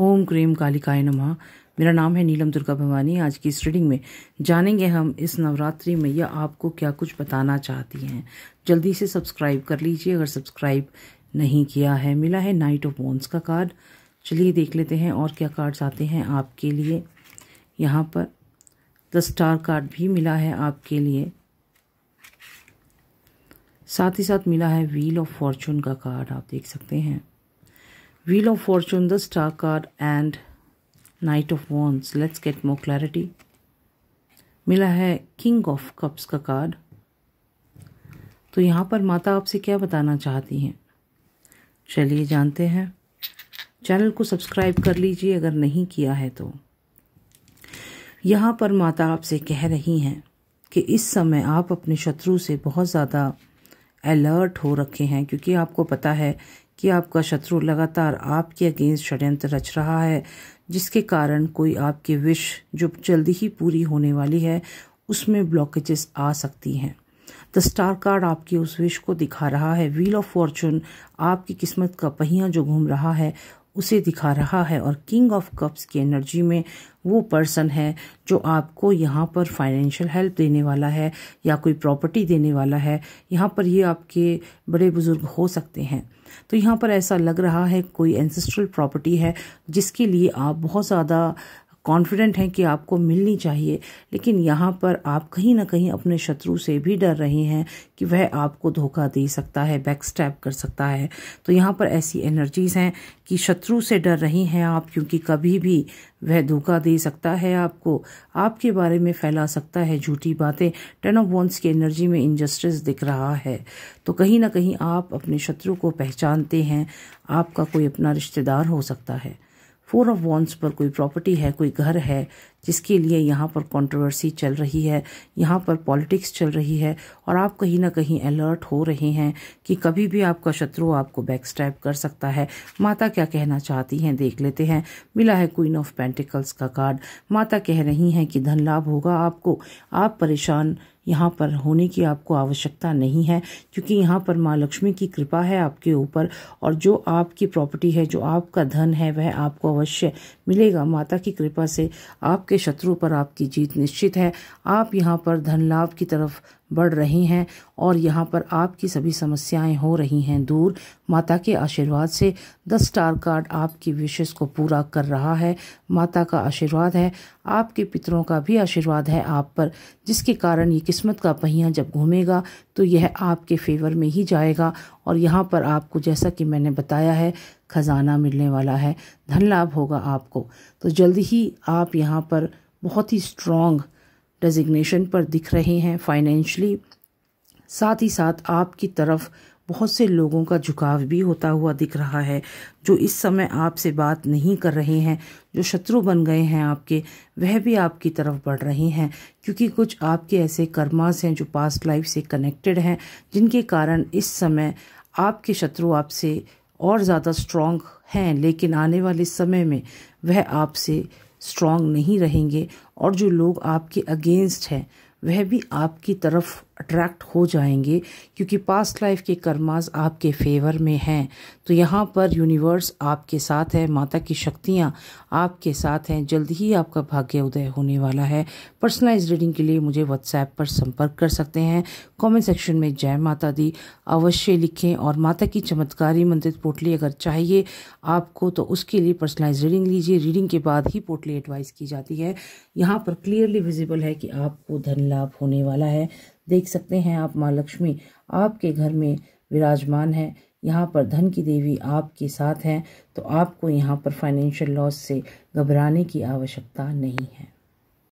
ओम cream कालिकाय नमः मेरा नाम है नीलम दुर्गा भवानी आज की इस रीडिंग में जानेंगे हम इस नवरात्रि में यह आपको क्या कुछ बताना चाहती हैं जल्दी से सब्सक्राइब कर लीजिए अगर सब्सक्राइब नहीं किया है मिला है नाइट ऑफ बोन्स का कार्ड चलिए देख लेते हैं और क्या कार्ड्स आते हैं आपके लिए यहाँ पर द स्टार कार्ड भी मिला है आपके लिए साथ ही साथ मिला है व्हील ऑफ फॉर्चून का कार्ड आप देख सकते हैं Wheel of Fortune, the Star card and Knight of Wands. Let's get more clarity. मिला है किंग ऑफ कप्स का कार्ड तो यहाँ पर माता आपसे क्या बताना चाहती हैं चलिए जानते हैं चैनल को सब्सक्राइब कर लीजिए अगर नहीं किया है तो यहाँ पर माता आपसे कह रही हैं कि इस समय आप अपने शत्रु से बहुत ज़्यादा अलर्ट हो रखे हैं क्योंकि आपको पता है कि आपका शत्रु लगातार आपके अगेंस्ट षड्यंत्र रच रहा है जिसके कारण कोई आपके विश जो जल्दी ही पूरी होने वाली है उसमें ब्लॉकेजेस आ सकती हैं द स्टार कार्ड आपके उस विश को दिखा रहा है व्हील ऑफ फॉर्चून आपकी किस्मत का पहिया जो घूम रहा है उसे दिखा रहा है और किंग ऑफ कप्स की एनर्जी में वो पर्सन है जो आपको यहाँ पर फाइनेंशियल हेल्प देने वाला है या कोई प्रॉपर्टी देने वाला है यहाँ पर ये आपके बड़े बुजुर्ग हो सकते हैं तो यहाँ पर ऐसा लग रहा है कोई एंसेस्ट्रल प्रॉपर्टी है जिसके लिए आप बहुत ज़्यादा कॉन्फिडेंट हैं कि आपको मिलनी चाहिए लेकिन यहाँ पर आप कहीं ना कहीं अपने शत्रु से भी डर रहे हैं कि वह आपको धोखा दे सकता है बैक स्टैप कर सकता है तो यहाँ पर ऐसी एनर्जीज़ हैं कि शत्रु से डर रही हैं आप क्योंकि कभी भी वह धोखा दे सकता है आपको आपके बारे में फैला सकता है झूठी बातें टेन ऑफ वॉन्स की एनर्जी में इनजस्टिस दिख रहा है तो कहीं ना कहीं आप अपने शत्रु को पहचानते हैं आपका कोई अपना रिश्तेदार हो सकता है फोर ऑफ वॉन्स पर कोई प्रॉपर्टी है कोई घर है जिसके लिए यहाँ पर कंट्रोवर्सी चल रही है यहाँ पर पॉलिटिक्स चल रही है और आप कहीं ना कहीं अलर्ट हो रहे हैं कि कभी भी आपका शत्रु आपको बैक कर सकता है माता क्या कहना चाहती हैं देख लेते हैं मिला है क्वीन ऑफ पेंटिकल्स का कार्ड माता कह रही हैं कि धन लाभ होगा आपको आप परेशान यहाँ पर होने की आपको आवश्यकता नहीं है क्योंकि यहाँ पर माँ लक्ष्मी की कृपा है आपके ऊपर और जो आपकी प्रॉपर्टी है जो आपका धन है वह आपको अवश्य मिलेगा माता की कृपा से आपके शत्रु पर आपकी जीत निश्चित है आप यहाँ पर धन लाभ की तरफ बढ़ रहे हैं और यहाँ पर आपकी सभी समस्याएं हो रही हैं दूर माता के आशीर्वाद से दस स्टार कार्ड आपकी विशेष को पूरा कर रहा है माता का आशीर्वाद है आपके पितरों का भी आशीर्वाद है आप पर जिसके कारण ये किस्मत का पहिया जब घूमेगा तो यह आपके फेवर में ही जाएगा और यहाँ पर आपको जैसा कि मैंने बताया है खजाना मिलने वाला है धन लाभ होगा आपको तो जल्द ही आप यहाँ पर बहुत ही स्ट्रॉन्ग डेजिग्नेशन पर दिख रहे हैं फाइनेंशली साथ ही साथ आपकी तरफ बहुत से लोगों का झुकाव भी होता हुआ दिख रहा है जो इस समय आपसे बात नहीं कर रहे हैं जो शत्रु बन गए हैं आपके वह भी आपकी तरफ बढ़ रहे हैं क्योंकि कुछ आपके ऐसे कर्मास हैं जो पास्ट लाइफ से कनेक्टेड हैं जिनके कारण इस समय आपके शत्रु आपसे और ज़्यादा स्ट्रॉन्ग हैं लेकिन आने वाले समय में वह आपसे स्ट्रांग नहीं रहेंगे और जो लोग आपके अगेंस्ट हैं वह भी आपकी तरफ अट्रैक्ट हो जाएंगे क्योंकि पास्ट लाइफ के कर्मास आपके फेवर में हैं तो यहाँ पर यूनिवर्स आपके साथ है माता की शक्तियाँ आपके साथ हैं जल्द ही आपका भाग्य उदय होने वाला है पर्सनलाइज रीडिंग के लिए मुझे व्हाट्सएप पर संपर्क कर सकते हैं कमेंट सेक्शन में जय माता दी अवश्य लिखें और माता की चमत्कारी मंत्रित पोटली अगर चाहिए आपको तो उसके लिए पर्सनलाइज रीडिंग लीजिए रीडिंग के बाद ही पोटली एडवाइस की जाती है यहाँ पर क्लियरली विजिबल है कि आपको धन लाभ होने वाला है देख सकते हैं आप माँ लक्ष्मी आपके घर में विराजमान है यहाँ पर धन की देवी आपके साथ हैं तो आपको यहाँ पर फाइनेंशियल लॉस से घबराने की आवश्यकता नहीं है